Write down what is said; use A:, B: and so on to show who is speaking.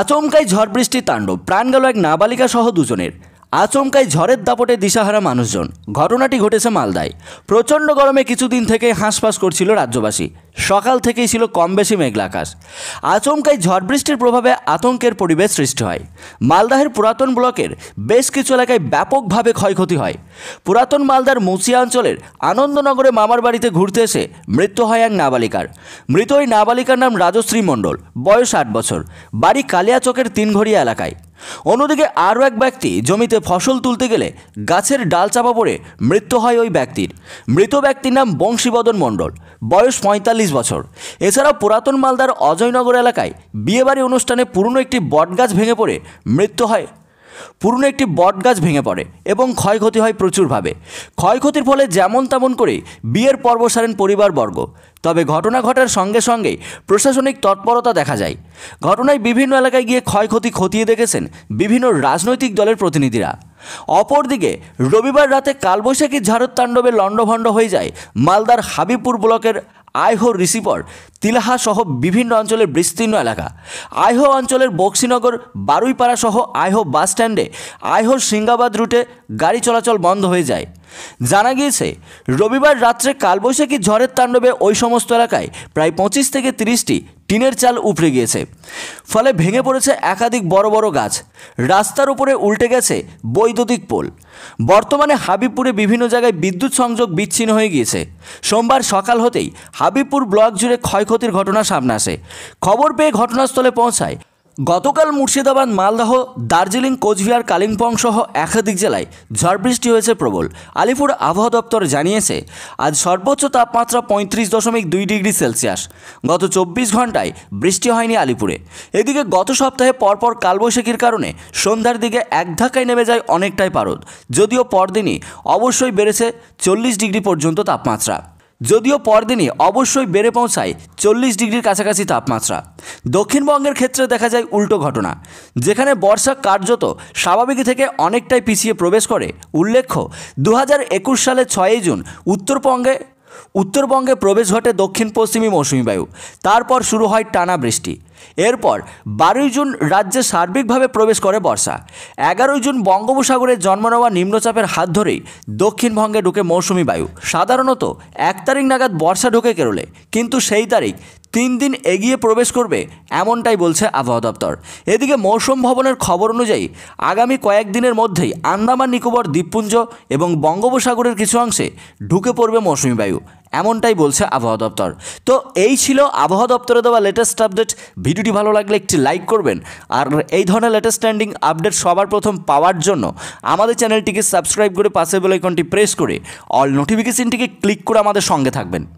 A: আচমকাই ঝড় বৃষ্টির তাণ্ডব প্রাণ গেল এক নাবালিকা সহ দুজনের আচমকায় ঝড়ের দাপটে দিশাহারা মানুষজন ঘটনাটি ঘটেছে মালদায় প্রচণ্ড গরমে কিছুদিন থেকে হাঁসফাঁস করছিল রাজ্যবাসী সকাল থেকেই ছিল কম বেশি মেঘলা আকাশ আচমকায় ঝড় বৃষ্টির প্রভাবে আতঙ্কের পরিবেশ সৃষ্টি হয় মালদাহের পুরাতন ব্লকের বেশ কিছু এলাকায় ব্যাপকভাবে ক্ষয়ক্ষতি হয় পুরাতন মালদার মুচিয়া অঞ্চলের আনন্দনগরে মামার বাড়িতে ঘুরতে এসে মৃত্যু হয় এক নাবালিকার মৃত ওই নাবালিকার নাম রাজশ্রী মণ্ডল বয়স আট বছর বাড়ি কালিয়াচকের তিনঘড়িয়া এলাকায় অন্যদিকে আরও এক ব্যক্তি জমিতে ফসল তুলতে গেলে গাছের ডাল চাপা পড়ে মৃত্যু হয় ওই ব্যক্তির মৃত ব্যক্তির নাম বংশীবদন মণ্ডল বয়স পঁয়তাল্লিশ বছর এছাড়াও পুরাতন মালদার অজয়নগর এলাকায় বিয়েবাড়ি অনুষ্ঠানে পুরনো একটি বটগাছ ভেঙে পড়ে মৃত্যু হয় পুরনো একটি বটগাছ ভেঙে পড়ে এবং ক্ষয়ক্ষতি হয় প্রচুরভাবে ক্ষয়ক্ষতির ফলে যেমন তেমন করে বিয়ের পর্ব সারেন পরিবারবর্গ তবে ঘটনা ঘটার সঙ্গে সঙ্গে প্রশাসনিক তৎপরতা দেখা যায় ঘটনায় বিভিন্ন এলাকায় গিয়ে ক্ষয়ক্ষতি খতিয়ে দেখেছেন বিভিন্ন রাজনৈতিক দলের প্রতিনিধিরা অপরদিকে রবিবার রাতে কালবৈশাখী ঝাড়ুতাণ্ডবে তাণ্ডবে লণ্ডভণ্ড হয়ে যায় মালদার হাবিপুর ব্লকের আইহো রিসিপর তিলাহা সহ বিভিন্ন অঞ্চলের বিস্তীর্ণ এলাকা আইহো অঞ্চলের বক্সিনগর বারুইপাড়া সহ আইহো বাসস্ট্যান্ডে আইহো সিঙ্গাবাদ রুটে গাড়ি চলাচল বন্ধ হয়ে যায় জানা গিয়েছে রবিবার রাত্রে কালবৈশাখী ঝড়ের তাণ্ডবে ওই সমস্ত এলাকায় প্রায় পঁচিশ থেকে তিরিশটি টিনের চাল উপড়ে গিয়েছে ফলে ভেঙে পড়েছে একাধিক বড় বড় গাছ রাস্তার উপরে উল্টে গেছে বৈদ্যুতিক পোল বর্তমানে হাবিবপুরে বিভিন্ন জায়গায় বিদ্যুৎ সংযোগ বিচ্ছিন্ন হয়ে গিয়েছে সোমবার সকাল হতেই হাবিবপুর ব্লক জুড়ে ক্ষয় ক্ষয়ক্ষতির ঘটনা সামনে আসে খবর পেয়ে ঘটনাস্থলে পৌঁছায় গতকাল মুর্শিদাবাদ মালদহ দার্জিলিং কোচবিহার কালিম্পং সহ একাধিক জেলায় ঝড় বৃষ্টি হয়েছে প্রবল আলিপুর আবহাওয়া দপ্তর জানিয়েছে আজ সর্বোচ্চ তাপমাত্রা পঁয়ত্রিশ দশমিক দুই ডিগ্রি সেলসিয়াস গত চব্বিশ ঘন্টায় বৃষ্টি হয়নি আলিপুরে এদিকে গত সপ্তাহে পরপর কালবৈশাখীর কারণে সন্ধ্যার দিকে এক ধাক্কায় নেমে যায় অনেকটাই পারদ যদিও পরদিনই অবশ্যই বেড়েছে চল্লিশ ডিগ্রি পর্যন্ত তাপমাত্রা যদিও পরদিনই অবশ্যই বেড়ে পৌঁছায় চল্লিশ ডিগ্রির কাছাকাছি তাপমাত্রা দক্ষিণবঙ্গের ক্ষেত্রে দেখা যায় উল্টো ঘটনা যেখানে বর্ষা কার্যত স্বাভাবিক থেকে অনেকটাই পিছিয়ে প্রবেশ করে উল্লেখ্য দু সালে ছয়ই জুন উত্তরবঙ্গে উত্তরবঙ্গে প্রবেশ ঘটে দক্ষিণ পশ্চিমী মৌসুমি বায়ু তারপর শুরু হয় টানা বৃষ্টি এরপর বারোই জুন রাজ্যে সার্বিকভাবে প্রবেশ করে বর্ষা এগারোই জুন বঙ্গোপসাগরে জন্ম নেওয়া নিম্নচাপের হাত ধরেই দক্ষিণবঙ্গে ঢুকে মৌসুমি বায়ু সাধারণত এক তারিখ নাগাদ বর্ষা ঢুকে কেরলে কিন্তু সেই তারিখ তিন দিন এগিয়ে প্রবেশ করবে এমনটাই বলছে আবহাওয়া দপ্তর এদিকে মৌসুম ভবনের খবর অনুযায়ী আগামী কয়েকদিনের মধ্যেই আন্দামান নিকোবর দ্বীপপুঞ্জ এবং বঙ্গোপসাগরের কিছু অংশে ঢুকে পড়বে মৌসুমি বায়ু এমনটাই বলছে আবহাওয়া দপ্তর তো এই ছিল আবহাওয়া দপ্তরে দেওয়া লেটেস্ট আপডেট ভিডিওটি ভালো লাগলে একটি লাইক করবেন আর এই ধরনের লেটেস্ট ট্রেন্ডিং আপডেট সবার প্রথম পাওয়ার জন্য আমাদের চ্যানেলটিকে সাবস্ক্রাইব করে পাশে বেলাইকনটি প্রেস করে অল নোটিফিকেশনটিকে ক্লিক করে আমাদের সঙ্গে থাকবেন